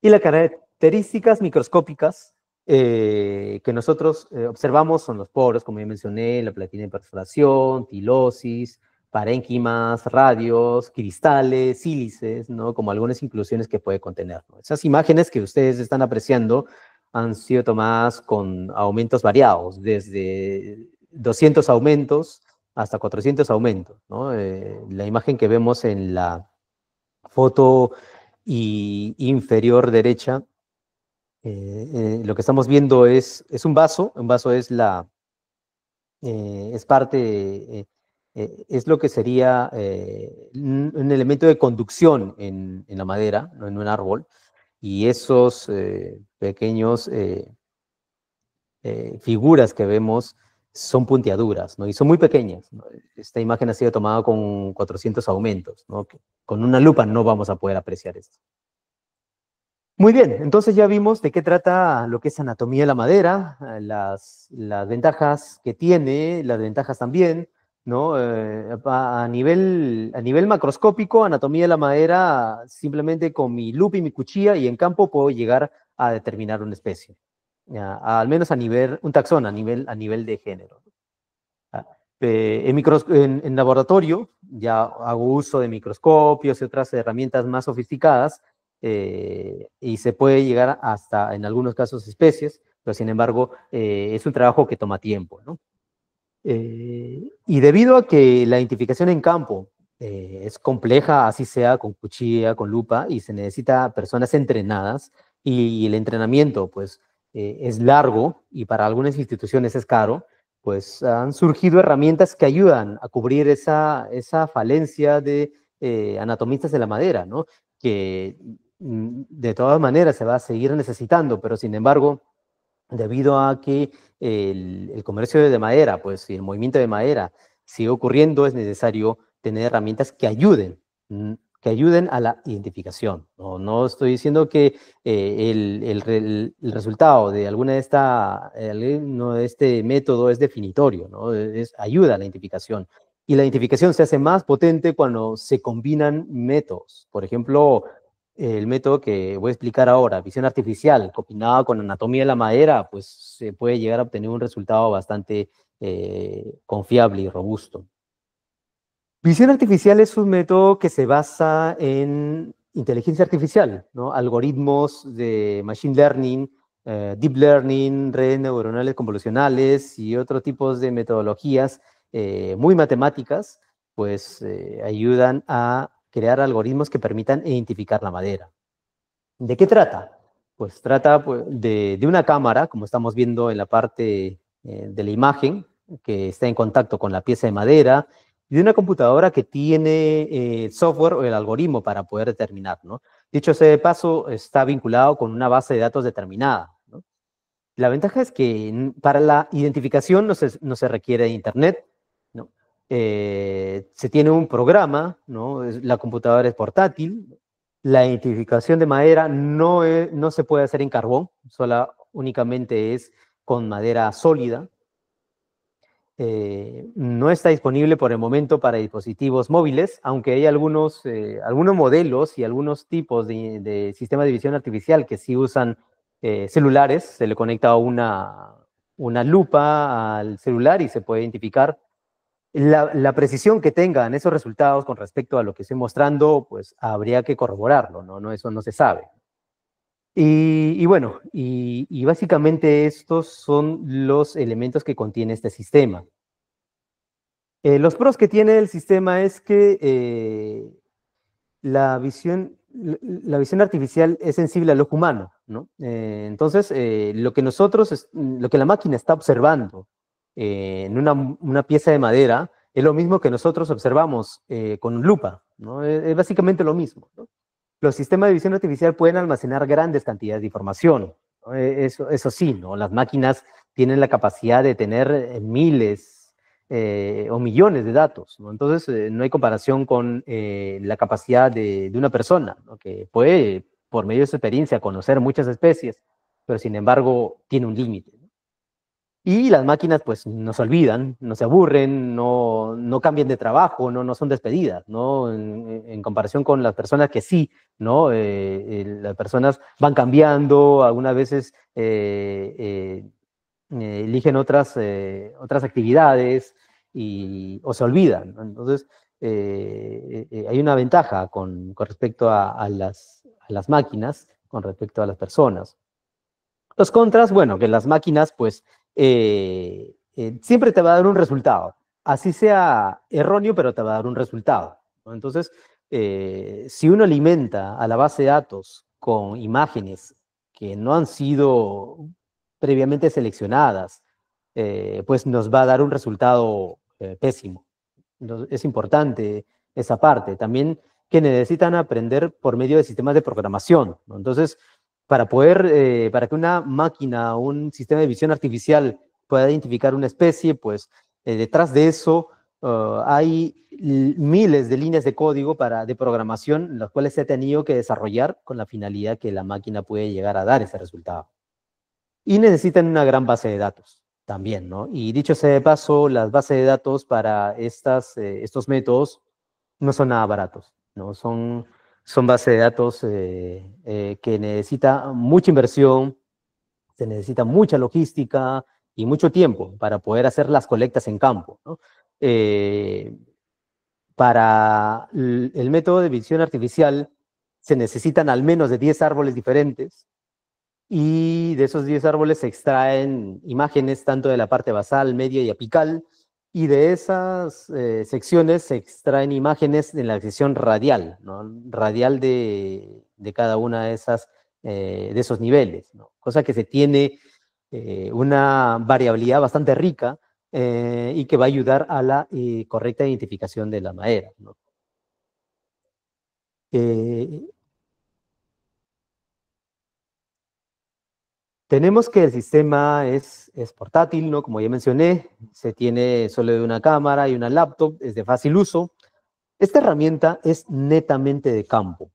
Y las características microscópicas eh, que nosotros eh, observamos son los poros, como ya mencioné, la platina de perforación, tilosis, parénquimas, radios, cristales, sílices, ¿no? Como algunas inclusiones que puede contener. Esas imágenes que ustedes están apreciando han sido tomadas con aumentos variados, desde 200 aumentos hasta 400 aumentos. Eh, la imagen que vemos en la foto inferior derecha, eh, eh, lo que estamos viendo es, un vaso, un vaso es la, es parte, es lo que sería un, elemento de conducción en, en la madera, ¿no? en un árbol, y esos pequeñas eh, pequeños eh, eh, figuras que vemos son punteaduras, ¿no? Y son muy pequeñas. Esta imagen ha sido tomada con 400 aumentos, Con una lupa no vamos a poder apreciar esto. Muy bien, entonces ya vimos de qué trata lo que es anatomía de la madera, las, las ventajas que tiene, las ventajas también, eh, a, nivel, a nivel macroscópico, anatomía de la madera, simplemente con mi lupa y mi cuchilla y en campo puedo llegar a determinar una especie, al menos a nivel, un taxón a nivel, a nivel de género. Ah, eh, en, en, laboratorio ya hago uso de microscopios y otras herramientas más sofisticadas eh, y se puede llegar hasta, en algunos casos, especies, pero sin embargo es un trabajo que toma tiempo, ¿no? Eh, y debido a que la identificación en campo eh, es compleja, así sea con cuchilla, con lupa, y se necesita personas entrenadas, y, el entrenamiento pues eh, es largo y para algunas instituciones es caro, pues han surgido herramientas que ayudan a cubrir esa, esa falencia de anatomistas de la madera, ¿no? que mm, de todas maneras se va a seguir necesitando, pero sin embargo, debido a que el, comercio de madera, pues si el movimiento de madera sigue ocurriendo, es necesario tener herramientas que ayuden, mm, que ayuden a la identificación. No, estoy diciendo que eh, el, resultado de alguna de esta, eh, no, de este método es definitorio, ¿no? es, ayuda a la identificación. Y la identificación se hace más potente cuando se combinan métodos. Por ejemplo, el método que voy a explicar ahora, visión artificial, combinada con anatomía de la madera, pues se puede llegar a obtener un resultado bastante eh, confiable y robusto. Visión artificial es un método que se basa en inteligencia artificial, ¿no? algoritmos de machine learning, eh, deep learning, redes neuronales convolucionales y otro tipo de metodologías eh, muy matemáticas, pues ayudan a crear algoritmos que permitan identificar la madera. ¿De qué trata? Pues trata pues, de, una cámara, como estamos viendo en la parte eh, de la imagen, que está en contacto con la pieza de madera, y de una computadora que tiene eh, software o el algoritmo para poder determinar, ¿no? Dicho ese paso, está vinculado con una base de datos determinada, La ventaja es que para la identificación no se, no se requiere de Internet, eh, se tiene un programa, ¿no? la computadora es portátil, la identificación de madera no, e, no se puede hacer en carbón, sola, únicamente es con madera sólida. Eh, no está disponible por el momento para dispositivos móviles, aunque hay algunos, eh, algunos modelos y algunos tipos de, de, sistemas de visión artificial que sí usan celulares, se le conecta una, una lupa al celular y se puede identificar la, precisión que tengan esos resultados con respecto a lo que estoy mostrando, pues habría que corroborarlo, ¿no? eso no se sabe. Y, bueno, y, básicamente estos son los elementos que contiene este sistema. Eh, los pros que tiene el sistema es que eh, la, visión, la visión artificial es sensible a lo humano, ¿no? Eh, entonces, lo que nosotros, lo que la máquina está observando, eh, en una, pieza de madera es lo mismo que nosotros observamos con eh, con lupa, ¿no? es, básicamente lo mismo. Los sistemas de visión artificial pueden almacenar grandes cantidades de información, e, eso, sí, ¿no? las máquinas tienen la capacidad de tener eh, miles o millones de datos, entonces no hay comparación con la capacidad de, de una persona que puede, por medio de su experiencia, conocer muchas especies, pero sin embargo tiene un límite. Y las máquinas pues no se olvidan, no se aburren, no, no cambian de trabajo, no, no son despedidas, ¿no? En, comparación con las personas que sí, ¿no? Eh, eh, las personas van cambiando, algunas veces eh, eligen otras, otras actividades y, o se olvidan. Entonces, hay una ventaja con, respecto a, las, a las máquinas, con respecto a las personas. Los contras, bueno, que las máquinas pues eh, eh, siempre te va a dar un resultado. Así sea erróneo, pero te va a dar un resultado. Entonces, eh, si uno alimenta a la base de datos con imágenes que no han sido previamente seleccionadas, pues nos va a dar un resultado pésimo. es importante esa parte. También que necesitan aprender por medio de sistemas de programación. Entonces, para poder, eh, para que una máquina, un sistema de visión artificial pueda identificar una especie, pues eh, detrás de eso ah, hay miles de líneas de código para, de programación, las cuales se ha tenido que desarrollar con la finalidad que la máquina puede llegar a dar ese resultado. Y necesitan una gran base de datos también, ¿no? Y dicho sea de paso, las bases de datos para estas, eh, estos métodos no son nada baratos, ¿no? Son son bases de datos eh, eh, que necesita mucha inversión, se necesita mucha logística y mucho tiempo para poder hacer las colectas en campo. Eh, para el método de visión artificial se necesitan al menos de 10 árboles diferentes y de esos 10 árboles se extraen imágenes tanto de la parte basal, media y apical, y de esas eh, secciones se extraen imágenes de la sección radial, ¿no? radial de, cada una de, esas, eh, de esos niveles, ¿no? cosa que se tiene eh, una variabilidad bastante rica y que va a ayudar a la correcta identificación de la madera. Tenemos que el sistema es, es portátil, ¿no? Como ya mencioné, se tiene solo de una cámara y una laptop, es de fácil uso. Esta herramienta es netamente de campo,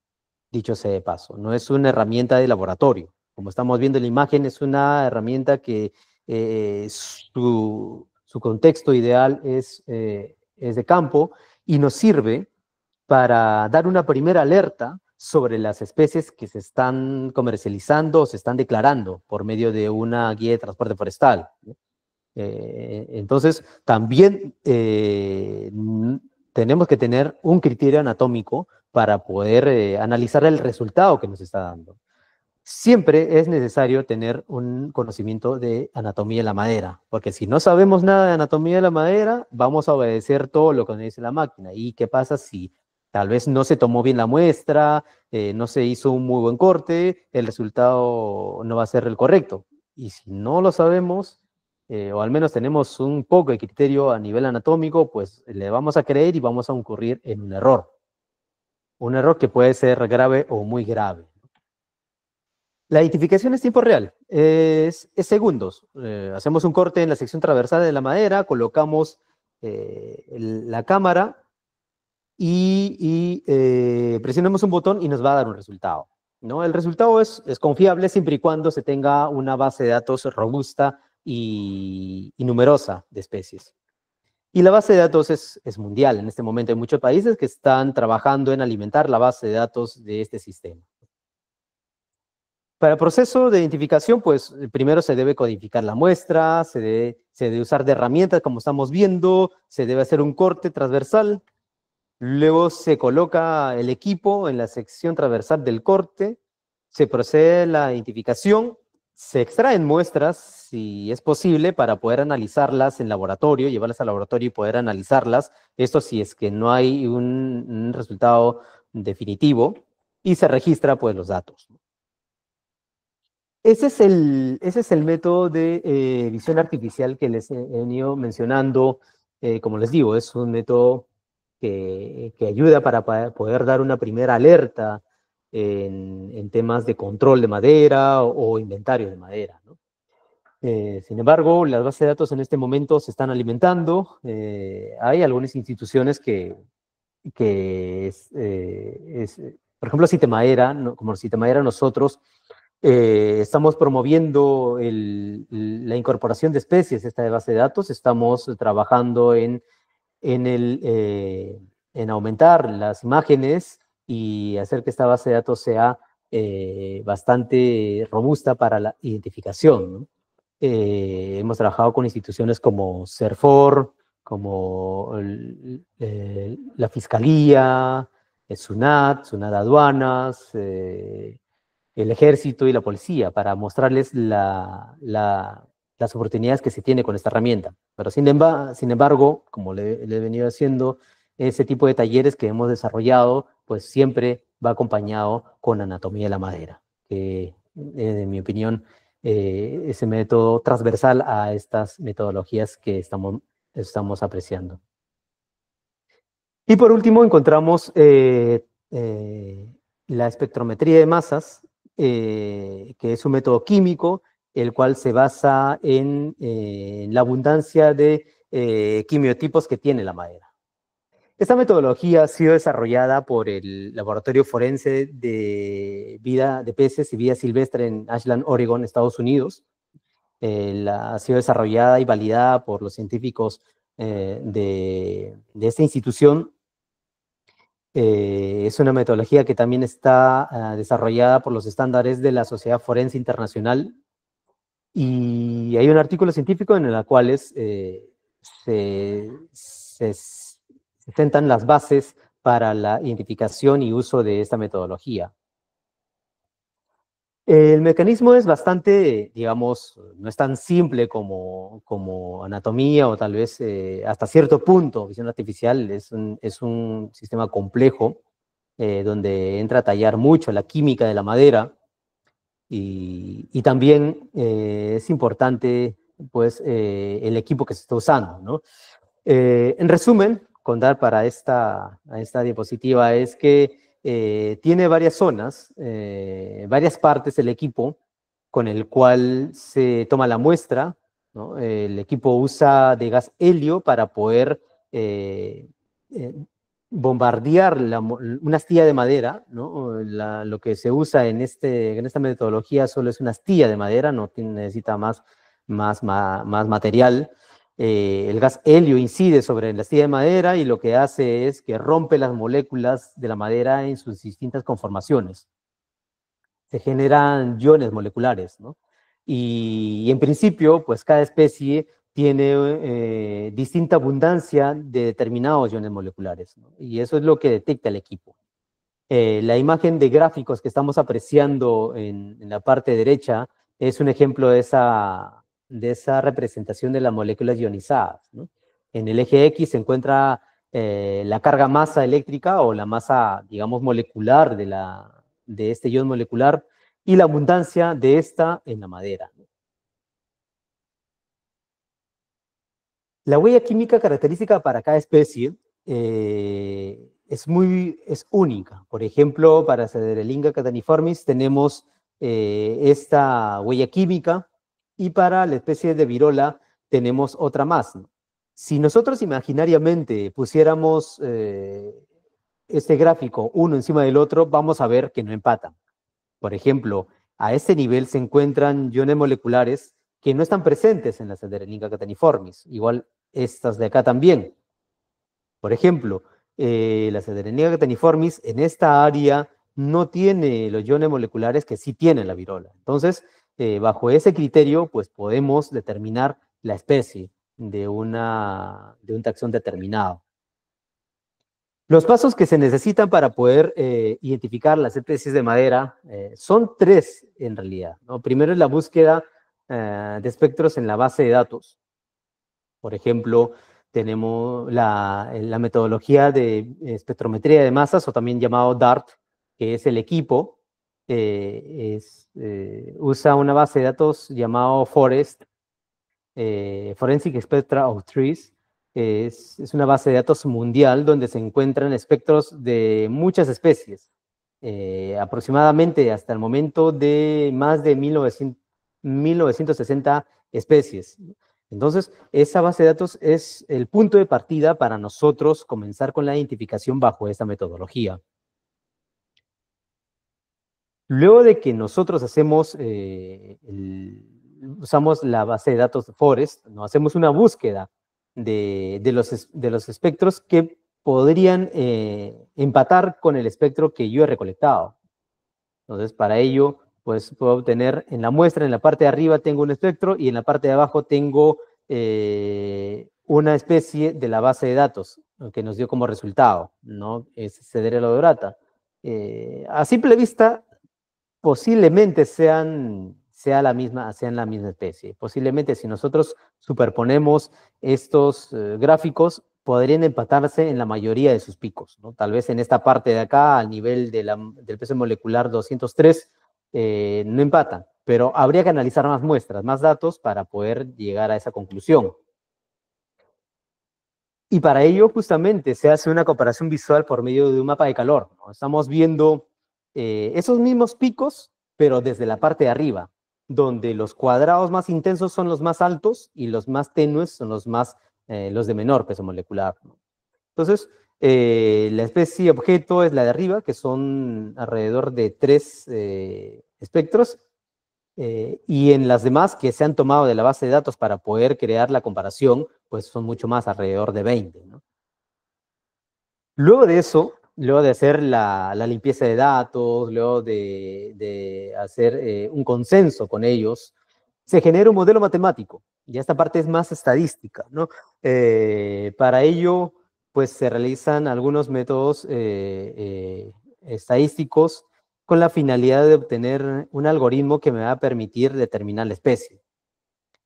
dicho sea de paso, no es una herramienta de laboratorio. Como estamos viendo en la imagen, es una herramienta que eh, su, su, contexto ideal es, eh, es de campo y nos sirve para dar una primera alerta sobre las especies que se están comercializando o se están declarando por medio de una guía de transporte forestal. Eh, entonces, también eh, tenemos que tener un criterio anatómico para poder eh, analizar el resultado que nos está dando. Siempre es necesario tener un conocimiento de anatomía de la madera, porque si no sabemos nada de anatomía de la madera, vamos a obedecer todo lo que nos dice la máquina. ¿Y qué pasa si Tal vez no se tomó bien la muestra, eh, no se hizo un muy buen corte, el resultado no va a ser el correcto. Y si no lo sabemos, eh, o al menos tenemos un poco de criterio a nivel anatómico, pues le vamos a creer y vamos a incurrir en un error. Un error que puede ser grave o muy grave. La identificación es tiempo real, es, segundos. Eh, hacemos un corte en la sección transversal de la madera, colocamos la cámara y, eh, presionamos un botón y nos va a dar un resultado. ¿no? El resultado es, es confiable siempre y cuando se tenga una base de datos robusta y, numerosa de especies. Y la base de datos es, mundial. En este momento hay muchos países que están trabajando en alimentar la base de datos de este sistema. Para el proceso de identificación, pues primero se debe codificar la muestra, se debe, se debe usar de herramientas como estamos viendo, se debe hacer un corte transversal Luego se coloca el equipo en la sección transversal del corte, se procede a la identificación, se extraen muestras, si es posible, para poder analizarlas en laboratorio, llevarlas al laboratorio y poder analizarlas, esto si es que no hay un, resultado definitivo, y se registra pues los datos. Ese es el, ese es el método de eh, visión artificial que les he, venido mencionando. Eh, como les digo, es un método que, que ayuda para poder dar una primera alerta en, temas de control de madera o, inventario de madera. Eh, sin embargo, las bases de datos en este momento se están alimentando. Eh, hay algunas instituciones que, que eh, por ejemplo, Citemaera, como Citemaera nosotros estamos promoviendo la incorporación de especies a esta base de datos, estamos trabajando en en, el, eh, en aumentar las imágenes y hacer que esta base de datos sea eh, bastante robusta para la identificación. Eh, hemos trabajado con instituciones como CERFOR, como la Fiscalía, el SUNAT, SUNAT Aduanas, el Ejército y la Policía, para mostrarles la las oportunidades que se tiene con esta herramienta. Pero sin, sin embargo, como le, he venido haciendo, ese tipo de talleres que hemos desarrollado, pues siempre va acompañado con anatomía de la madera, que eh, en mi opinión eh, es el método transversal a estas metodologías que estamos, estamos apreciando. Y por último encontramos eh, la espectrometría de masas, que es un método químico el cual se basa en, eh, la abundancia de eh, quimiotipos que tiene la madera. Esta metodología ha sido desarrollada por el Laboratorio Forense de Vida de Peces y Vida Silvestre en Ashland, Oregon, Estados Unidos. Eh, la, ha sido desarrollada y validada por los científicos de, esta institución es una metodología que también está ah, desarrollada por los estándares de la Sociedad Forense Internacional y hay un artículo científico en el cual eh, se, sentan las bases para la identificación y uso de esta metodología. El mecanismo es bastante, digamos, no es tan simple como, como anatomía o tal vez eh, hasta cierto punto. Visión artificial es un, sistema complejo eh, donde entra a tallar mucho la química de la madera, y, también eh, es importante pues, eh, el equipo que se está usando. ¿no? Eh, en resumen, contar para esta, esta diapositiva es que tiene varias zonas, varias partes del equipo con el cual se toma la muestra. ¿no? El equipo usa de gas helio para poder bombardear una astilla de madera, lo que se usa este, en, esta metodología solo es una astilla de madera, no necesita más, material. Eh, el gas helio incide sobre la astilla de madera y lo que hace es que rompe las moléculas de la madera en sus distintas conformaciones. Se generan iones moleculares, y en principio, pues cada especie tiene eh, distinta abundancia de determinados iones moleculares. Y eso es lo que detecta el equipo. Eh, la imagen de gráficos que estamos apreciando en, la parte derecha es un ejemplo de esa, de esa representación de las moléculas ionizadas. En el eje X se encuentra eh, la carga masa eléctrica o la masa, digamos, molecular de, la, de este ion molecular y la abundancia de esta en la madera. La huella química característica para cada especie eh, es muy es única. Por ejemplo, para Cederelinga cataniformis tenemos eh, esta huella química y para la especie de virola tenemos otra más. Si nosotros imaginariamente pusiéramos eh, este gráfico uno encima del otro, vamos a ver que no empatan. Por ejemplo, a este nivel se encuentran iones moleculares que no están presentes en la Cederelinga cataniformis. Igual estas de acá también. Por ejemplo, eh, la Cederenia gataniformis en esta área no tiene los iones moleculares que sí tiene la virola. Entonces, eh, bajo ese criterio, pues podemos determinar la especie de, una, de un taxón determinado. Los pasos que se necesitan para poder eh, identificar las especies de madera son tres en realidad. Primero es la búsqueda de espectros en la base de datos. Por ejemplo, tenemos la, eh, metodología de eh, espectrometría de masas, o también llamado DART, que es el equipo. Eh, es, usa una base de datos llamado Forest, Forensic Spectra of Trees. Es, una base de datos mundial donde se encuentran espectros de muchas especies. aproximadamente hasta el momento de más de 1960 especies. Entonces, esa base de datos es el punto de partida para nosotros comenzar con la identificación bajo esta metodología. Luego de que nosotros hacemos, eh, usamos la base de datos de Forest, ¿no? hacemos una búsqueda de, los, espectros que podrían eh, empatar con el espectro que yo he recolectado. Entonces, para ello, pues puedo obtener en la muestra, en la parte de arriba tengo un espectro y en la parte de abajo tengo eh, una especie de la base de datos que nos dio como resultado, ¿no? Es de lodorata. Eh, a simple vista, posiblemente sean, sea la misma, sean la misma especie. Posiblemente si nosotros superponemos estos eh, gráficos, podrían empatarse en la mayoría de sus picos, ¿no? Tal vez en esta parte de acá, al nivel del peso molecular 203, eh, no empatan, pero habría que analizar más muestras, más datos para poder llegar a esa conclusión. Y para ello justamente se hace una comparación visual por medio de un mapa de calor. Estamos viendo eh, esos mismos picos, pero desde la parte de arriba, donde los cuadrados más intensos son los más altos y los más tenues son los más eh, los de menor peso molecular. Entonces, eh, la especie objeto es la de arriba, que son alrededor de tres eh, espectros, eh, y en las demás que se han tomado de la base de datos para poder crear la comparación, pues son mucho más, alrededor de 20. ¿no? Luego de eso, luego de hacer la, limpieza de datos, luego de, hacer un consenso con ellos, se genera un modelo matemático. Y esta parte es más estadística. ¿no? para ello, pues se realizan algunos métodos eh, eh, estadísticos con la finalidad de obtener un algoritmo que me va a permitir determinar la especie.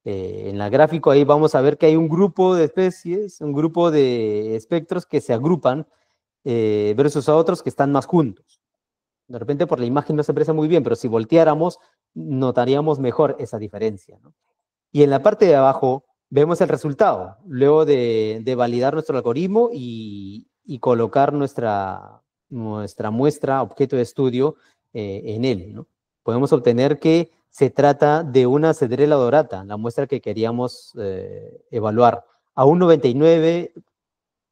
Eh, en la gráfico ahí vamos a ver que hay un grupo de especies, un grupo de espectros que se agrupan versus a otros que están más juntos. De repente por la imagen no se aprecia muy bien, pero si volteáramos notaríamos mejor esa diferencia. Y en la parte de abajo vemos el resultado luego de, validar nuestro algoritmo y, colocar nuestra, nuestra muestra, objeto de estudio eh, en él. Podemos obtener que se trata de una cedrela dorata, la muestra que queríamos eh, evaluar, a un 99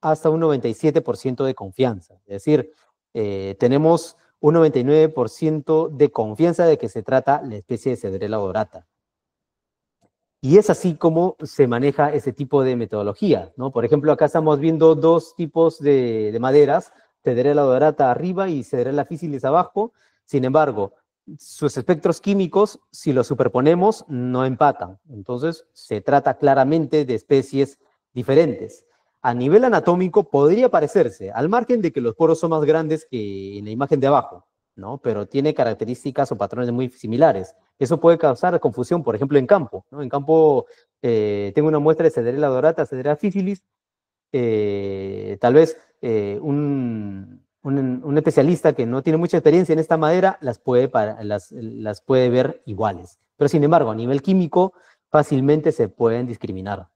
hasta un 97% de confianza. Es decir, eh, tenemos un 99% de confianza de que se trata la especie de cedrela dorata. Y es así como se maneja ese tipo de metodología, ¿no? Por ejemplo, acá estamos viendo dos tipos de, de maderas, cederela dorata arriba y cederela físilis abajo. Sin embargo, sus espectros químicos, si los superponemos, no empatan. Entonces, se trata claramente de especies diferentes. A nivel anatómico podría parecerse, al margen de que los poros son más grandes que en la imagen de abajo. Pero tiene características o patrones muy similares. Eso puede causar confusión, por ejemplo, en campo, En campo eh, tengo una muestra de cedrela dorata, cedrela ficilis. Eh, tal vez eh, un, especialista que no tiene mucha experiencia en esta madera las puede, las, puede ver iguales. Pero sin embargo, a nivel químico, fácilmente se pueden discriminar.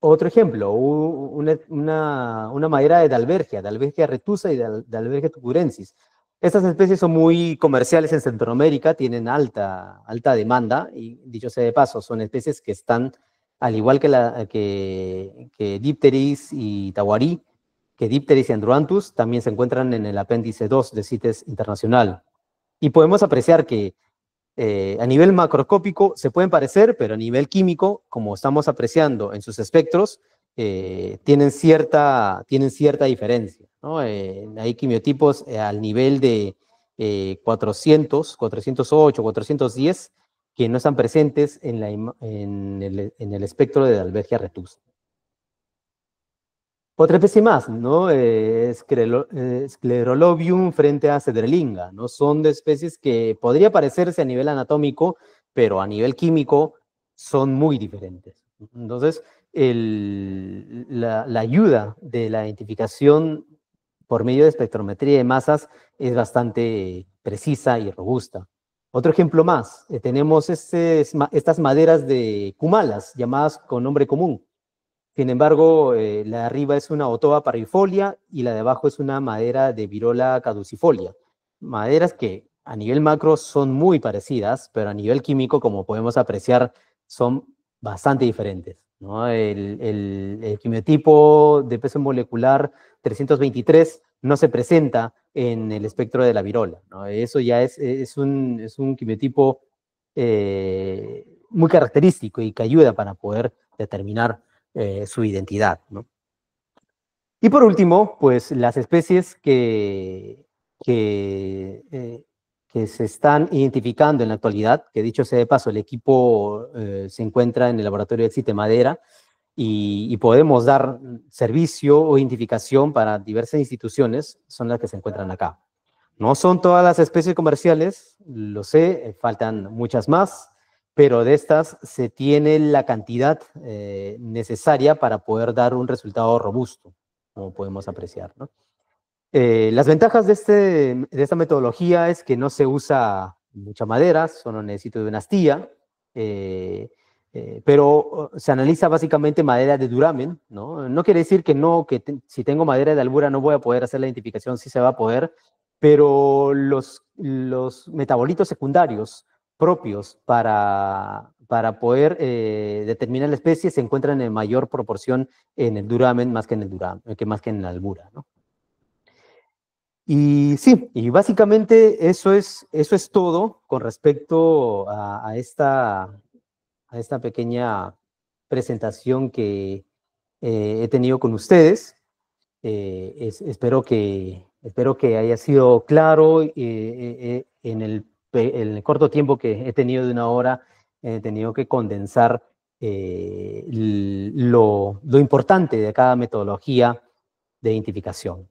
Otro ejemplo, una, una, madera de dalbergia, dalbergia retusa y dalbergia tucurensis. Estas especies son muy comerciales en Centroamérica, tienen alta, alta demanda y, dicho sea de paso, son especies que están, al igual que, la, que, que Dipteris y Tawari, que Dipteris y Androanthus también se encuentran en el apéndice 2 de CITES Internacional. Y podemos apreciar que eh, a nivel macroscópico se pueden parecer, pero a nivel químico, como estamos apreciando en sus espectros, eh, tienen, cierta, tienen cierta diferencia. Eh, hay quimiotipos eh, al nivel de 400, 408, 410 que no están presentes en, el, espectro de la albergia retusa. Otra especie más, ¿no? Eh, frente a cedrelinga, ¿no? Son de especies que podría parecerse a nivel anatómico, pero a nivel químico son muy diferentes. Entonces, la, ayuda de la identificación por medio de espectrometría de masas es bastante eh, precisa y robusta. Otro ejemplo más, eh, tenemos estas maderas de cumalas, llamadas con nombre común. Sin embargo, eh, la de arriba es una otoa parifolia y la de abajo es una madera de virola caducifolia. Maderas que a nivel macro son muy parecidas, pero a nivel químico, como podemos apreciar, son bastante diferentes. El, el, quimiotipo de peso molecular 323 no se presenta en el espectro de la virola. Eso ya es, es, un, es un quimiotipo eh, muy característico y que ayuda para poder determinar eh, su identidad. Y por último, pues las especies que, que eh, que se están identificando en la actualidad, que dicho sea de paso, el equipo eh, se encuentra en el laboratorio de Cite Madera y, podemos dar servicio o identificación para diversas instituciones, son las que se encuentran acá. No son todas las especies comerciales, lo sé, eh, faltan muchas más, pero de estas se tiene la cantidad eh, necesaria para poder dar un resultado robusto, como podemos apreciar. ¿no? Eh, las ventajas este, de, esta metodología es que no se usa mucha madera, solo necesito de una astilla, eh, eh, pero se analiza básicamente madera de duramen, ¿no? No quiere decir que no, que si tengo madera de albura no voy a poder hacer la identificación, sí se va a poder, pero los, metabolitos secundarios propios para, poder determinar la especie se encuentran en mayor proporción en el duramen más que en el que más que en la albura, ¿no? Y sí, y básicamente eso es, eso es todo con respecto a, esta, a esta pequeña presentación que eh, he tenido con ustedes. Eh, espero, que, espero que haya sido claro eh, en, el, corto tiempo que he tenido de una hora, he tenido que condensar lo importante de cada metodología de identificación.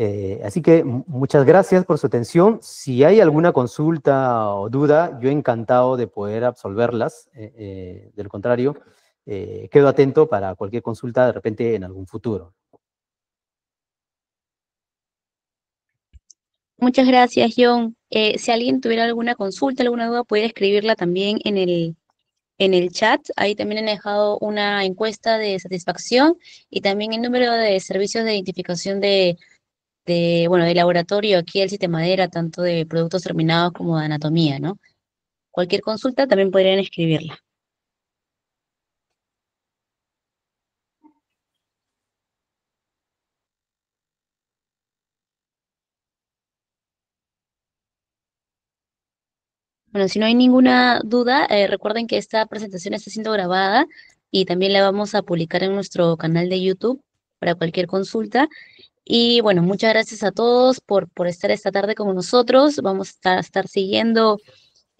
Eh, así que muchas gracias por su atención. Si hay alguna consulta o duda, yo encantado de poder absolverlas. Eh, eh del contrario, eh, quedo atento para cualquier consulta de repente en algún futuro. Muchas gracias, John. si alguien tuviera alguna consulta, alguna duda, puede escribirla también en el, en el chat. Ahí también han dejado una encuesta de satisfacción y también el número de servicios de identificación de de, bueno, de laboratorio aquí del sistema madera, tanto de productos terminados como de anatomía, ¿no? Cualquier consulta también podrían escribirla. Bueno, si no hay ninguna duda, eh, recuerden que esta presentación está siendo grabada y también la vamos a publicar en nuestro canal de YouTube para cualquier consulta. Y bueno, muchas gracias a todos por, estar esta tarde con nosotros. Vamos a estar siguiendo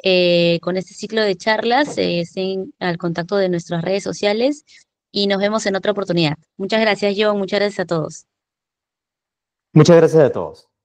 eh, con este ciclo de charlas Estén eh, al contacto de nuestras redes sociales y nos vemos en otra oportunidad. Muchas gracias, John. Muchas gracias a todos. Muchas gracias a todos.